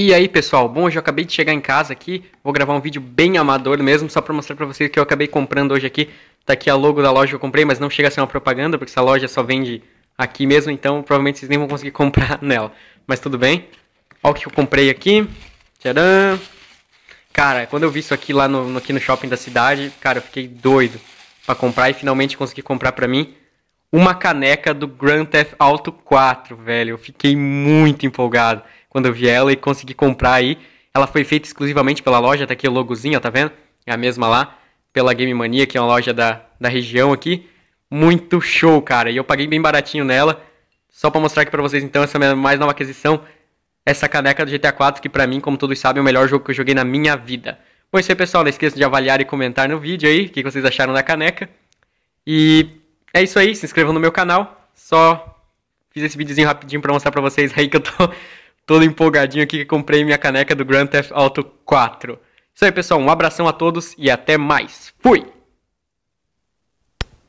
E aí pessoal, bom, hoje já acabei de chegar em casa aqui, vou gravar um vídeo bem amador mesmo, só para mostrar para vocês o que eu acabei comprando hoje aqui. Tá aqui a logo da loja que eu comprei, mas não chega a ser uma propaganda, porque essa loja só vende aqui mesmo, então provavelmente vocês nem vão conseguir comprar nela. Mas tudo bem. Olha o que eu comprei aqui. Tcharam! Cara, quando eu vi isso aqui lá no, no aqui no shopping da cidade, cara, eu fiquei doido para comprar e finalmente consegui comprar para mim uma caneca do Grand Theft Auto 4, velho. Eu fiquei muito empolgado quando eu vi ela e consegui comprar aí. Ela foi feita exclusivamente pela loja, tá aqui o logozinho, ó, tá vendo? É a mesma lá, pela Game Mania, que é uma loja da, da região aqui. Muito show, cara. E eu paguei bem baratinho nela. Só para mostrar aqui para vocês então essa é minha mais nova aquisição, essa caneca do GTA 4, que para mim, como todos sabem, é o melhor jogo que eu joguei na minha vida. Bom, isso aí, pessoal. Não esqueça de avaliar e comentar no vídeo aí o que vocês acharam da caneca. E é isso aí. Se inscrevam no meu canal. Só fiz esse videozinho rapidinho para mostrar para vocês aí que eu tô todo empolgadinho aqui que comprei minha caneca do Grand Theft Auto 4. Isso aí, pessoal. Um abração a todos e até mais. Fui!